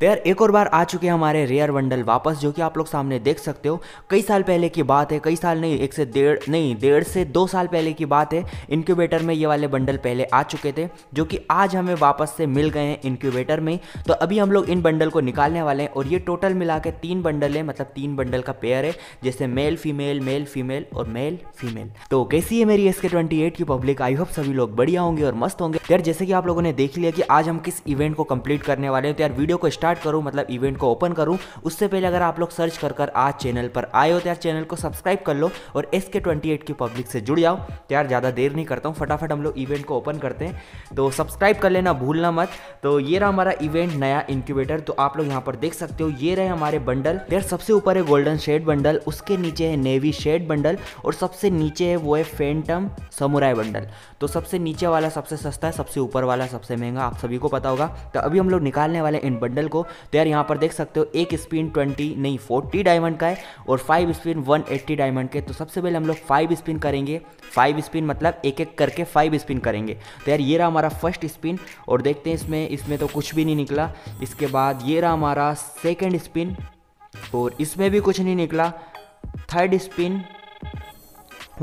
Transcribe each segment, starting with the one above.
तो यार एक और बार आ चुके हैं हमारे रेयर बंडल वापस जो कि आप लोग सामने देख सकते हो कई साल पहले की बात है कई साल नहीं एक से डेढ़ नहीं डेढ़ से दो साल पहले की बात है इनक्यूबेटर में ये वाले बंडल पहले आ चुके थे जो कि आज हमें वापस से मिल गए हैं इनक्यूबेटर में तो अभी हम लोग इन बंडल को निकालने वाले हैं और ये टोटल मिला के तीन बंडल है मतलब तीन बंडल का पेयर है जैसे मेल फीमेल मेल फीमेल और मेल फीमेल तो कैसी है मेरी एस के की पब्लिक आई होप सभी लोग बढ़िया होंगे और मस्त होंगे यार जैसे कि आप लोगों ने देख लिया कि आज हम किस इवेंट को कंप्लीट करने वाले हैं तो यार वीडियो को स्टार्ट स्टार्ट करूँ मतलब इवेंट को ओपन करूँ उससे पहले अगर आप लोग सर्च कर कर आज चैनल पर आए हो तो यार चैनल को सब्सक्राइब कर लो और एस के ट्वेंटी एट की पब्लिक से जुड़ जाओ तो यार ज़्यादा देर नहीं करता हूँ फटाफट हम लोग इवेंट को ओपन करते हैं तो सब्सक्राइब कर लेना भूलना मत तो ये रहा हमारा इवेंट नया इंक्यूबेटर तो आप लोग यहाँ पर देख सकते हो ये रहे हमारे बंडल तो यार सबसे ऊपर है गोल्डन शेड बंडल उसके नीचे है नेवी शेड बंडल और सबसे नीचे है वो है फेंटम समुराय बंडल तो सबसे नीचे वाला सबसे सस्ता है सबसे ऊपर वाला सबसे महंगा आप सभी को पता होगा तो अभी हम लोग निकालने वाले इन बंडल को तो यार यहाँ पर देख सकते हो एक स्पिन ट्वेंटी नहीं फोर्टी डायमंड का है और five spin one eighty diamond के तो सबसे पहले हम लोग फाइव स्पिन करेंगे फाइव स्पिन मतलब एक एक करके फाइव स्पिन करेंगे तो यार ये रहा हमारा फर्स्ट स्पिन और देखते हैं इसमें इसमें तो कुछ भी नहीं निकला इसके बाद ये रहा हमारा सेकेंड स्पिन और इसमें भी कुछ नहीं निकला थर्ड स्पिन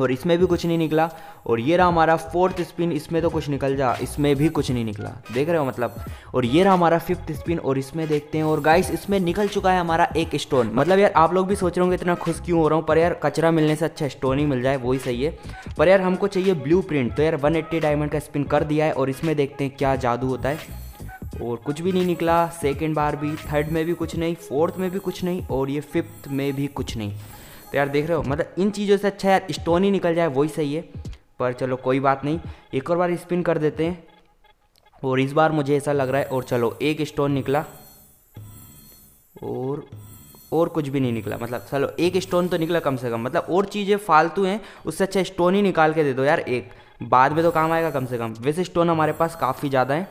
और इसमें भी कुछ नहीं निकला और ये रहा हमारा फोर्थ स्पिन इसमें तो कुछ निकल जा इसमें भी कुछ नहीं निकला देख रहे हो मतलब और ये रहा हमारा फिफ्थ स्पिन और इसमें देखते हैं और गाइस इसमें निकल चुका है हमारा एक स्टोन मतलब यार आप लोग भी सोच रहे होंगे इतना खुश क्यों हो रहा हूँ पर यार कचरा मिलने से अच्छा स्टोन ही मिल जाए वही सही है पर यार हमको चाहिए ब्लू प्रिंट तो यार वन डायमंड का स्पिन कर दिया है और इसमें देखते हैं क्या जादू होता है और कुछ भी नहीं निकला सेकेंड बार भी थर्ड में भी कुछ नहीं फोर्थ में भी कुछ नहीं और ये फिफ्थ में भी कुछ नहीं तो यार देख रहे हो मतलब इन चीज़ों से अच्छा यार स्टोन ही निकल जाए वही सही है पर चलो कोई बात नहीं एक और बार स्पिन कर देते हैं और इस बार मुझे ऐसा लग रहा है और चलो एक स्टोन निकला और और कुछ भी नहीं निकला मतलब चलो एक स्टोन तो निकला कम से कम मतलब और चीज़ें फालतू हैं उससे अच्छा स्टोन ही निकाल के दे दो यार एक बाद में तो काम आएगा कम से कम वैसे स्टोन हमारे पास काफ़ी ज़्यादा है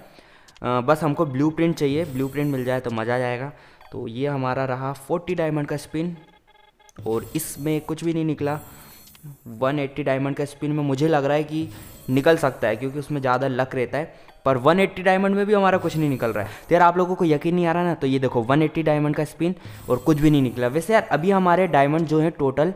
आ, बस हमको ब्लू प्रिंट चाहिए ब्लू प्रिंट मिल जाए तो मज़ा आ जाएगा तो ये हमारा रहा फोर्टी डायमंड का स्पिन और इसमें कुछ भी नहीं निकला 180 डायमंड का स्पिन में मुझे लग रहा है कि निकल सकता है क्योंकि उसमें ज़्यादा लक रहता है पर 180 डायमंड में भी हमारा कुछ नहीं निकल रहा है तो यार आप लोगों को यकीन नहीं आ रहा ना तो ये देखो 180 डायमंड का स्पिन और कुछ भी नहीं निकला वैसे यार अभी हमारे डायमंड जो हैं टोटल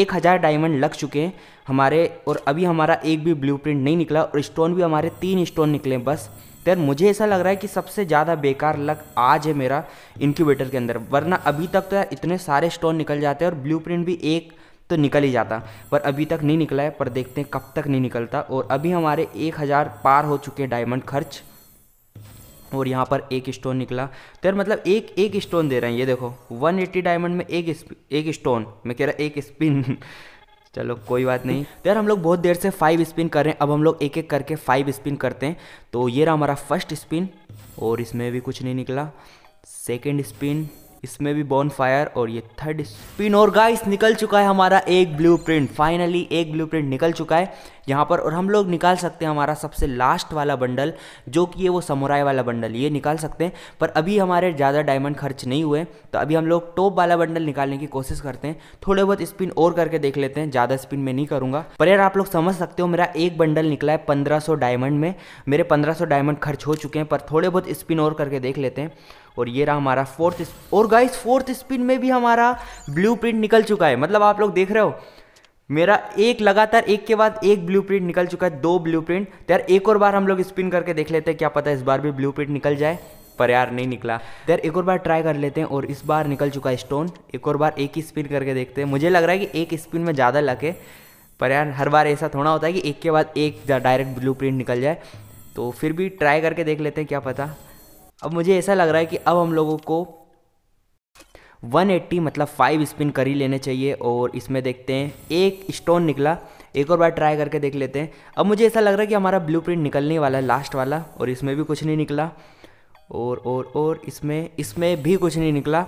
एक हज़ार डायमंड लग चुके हैं हमारे और अभी हमारा एक भी ब्लू नहीं निकला और स्टोन भी हमारे तीन स्टोन निकले बस तो यार मुझे ऐसा लग रहा है कि सबसे ज़्यादा बेकार लक आज है मेरा इनक्यूबेटर के अंदर वरना अभी तक तो यार इतने सारे स्टोन निकल जाते हैं और ब्लू भी एक तो निकल ही जाता पर अभी तक नहीं निकला है पर देखते हैं कब तक नहीं निकलता और अभी हमारे एक हज़ार पार हो चुके हैं डायमंड खर्च और यहाँ पर एक स्टोन निकला तो यार मतलब एक एक स्टोन दे रहे हैं ये देखो 180 डायमंड में एक एक स्टोन मैं कह रहा एक स्पिन चलो कोई बात नहीं तो यार हम लोग बहुत देर से फाइव स्पिन कर रहे हैं अब हम लोग एक एक करके फाइव स्पिन करते हैं तो ये रहा हमारा फर्स्ट स्पिन और इसमें भी कुछ नहीं निकला सेकेंड स्पिन इसमें भी बॉन फायर और ये थर्ड स्पिन और गाइस निकल चुका है हमारा एक ब्लूप्रिंट फाइनली एक ब्लूप्रिंट निकल चुका है यहाँ पर और हम लोग निकाल सकते हैं हमारा सबसे लास्ट वाला बंडल जो कि ये वो समुराय वाला बंडल ये निकाल सकते हैं पर अभी हमारे ज़्यादा डायमंड खर्च नहीं हुए तो अभी हम लोग टॉप वाला बंडल निकालने की कोशिश करते हैं थोड़े बहुत स्पिन और करके देख लेते हैं ज़्यादा स्पिन में नहीं करूँगा पर यार आप लोग समझ सकते हो मेरा एक बंडल निकला है पंद्रह डायमंड में मेरे पंद्रह डायमंड खर्च हो चुके हैं पर थोड़े बहुत स्पिन और करके देख लेते हैं और ये रहा हमारा फोर्थ और गाइस फोर्थ स्पिन में भी हमारा ब्लूप्रिंट निकल चुका है मतलब आप लोग देख रहे हो मेरा एक लगातार एक के बाद एक ब्लू निकल चुका है दो ब्लू तो यार एक और बार हम लोग स्पिन करके देख लेते हैं क्या पता इस बार भी ब्लू निकल जाए पर यार नहीं निकला तो यार एक और बार ट्राई कर लेते हैं और इस बार निकल चुका है स्टोन एक और बार एक ही स्पिन करके देखते हैं मुझे लग रहा है कि एक स्पिन में ज़्यादा लगे पर यार हर बार ऐसा थोड़ा होता है कि एक के बाद एक डायरेक्ट ब्लू निकल जाए तो फिर भी ट्राई करके देख लेते हैं क्या पता अब मुझे ऐसा लग रहा है कि अब हम लोगों को 180 मतलब फाइव स्पिन कर ही लेने चाहिए और इसमें देखते हैं एक स्टोन निकला एक और बार ट्राई करके देख लेते हैं अब मुझे ऐसा लग रहा है कि हमारा ब्लू प्रिंट निकलने वाला है लास्ट वाला और इसमें भी कुछ नहीं निकला और और और इसमें इसमें भी कुछ नहीं निकला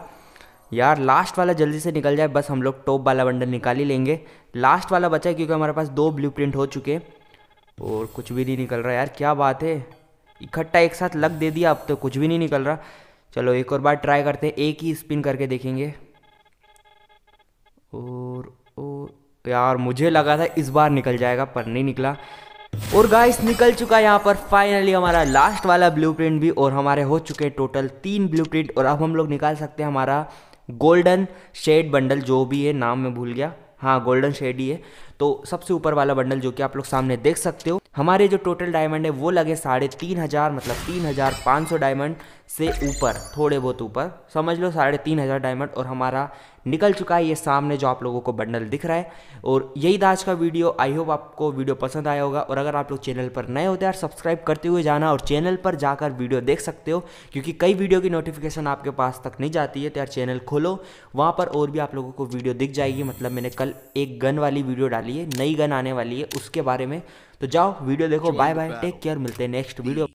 यार लास्ट वाला जल्दी से निकल जाए बस हम लोग टॉप वाला बंडल निकाल ही लेंगे लास्ट वाला बचा है क्योंकि हमारे पास दो ब्लू प्रिंट हो चुके और कुछ भी नहीं निकल रहा यार क्या बात है इकट्ठा एक साथ लग दे दिया अब तो कुछ भी नहीं निकल रहा चलो एक और बार ट्राई करते हैं एक ही स्पिन करके देखेंगे और ओ यार मुझे लगा था इस बार निकल जाएगा पर नहीं निकला और गाइस निकल चुका यहाँ पर फाइनली हमारा लास्ट वाला ब्लूप्रिंट भी और हमारे हो चुके हैं टोटल तीन ब्लूप्रिंट और अब हम लोग निकाल सकते हैं हमारा गोल्डन शेड बंडल जो भी है नाम मैं भूल गया हाँ गोल्डन शेड ही है तो सबसे ऊपर वाला बंडल जो कि आप लोग सामने देख सकते हो हमारे जो टोटल डायमंड है वो लगे साढ़े तीन हज़ार मतलब तीन हज़ार पाँच सौ डायमंड से ऊपर थोड़े बहुत ऊपर समझ लो साढ़े तीन हज़ार डायमंड और हमारा निकल चुका है ये सामने जो आप लोगों को बंडल दिख रहा है और यही था आज का वीडियो आई होप आपको वीडियो पसंद आया होगा और अगर आप लोग चैनल पर नए होते हैं सब्सक्राइब करते हुए जाना और चैनल पर जाकर वीडियो देख सकते हो क्योंकि कई वीडियो की नोटिफिकेशन आपके पास तक नहीं जाती है तो यार चैनल खोलो वहाँ पर और भी आप लोगों को वीडियो दिख जाएगी मतलब मैंने कल एक गन वाली वीडियो डाली है नई गन आने वाली है उसके बारे में तो जाओ वीडियो देखो बाय बाय टेक केयर मिलते हैं नेक्स्ट वीडियो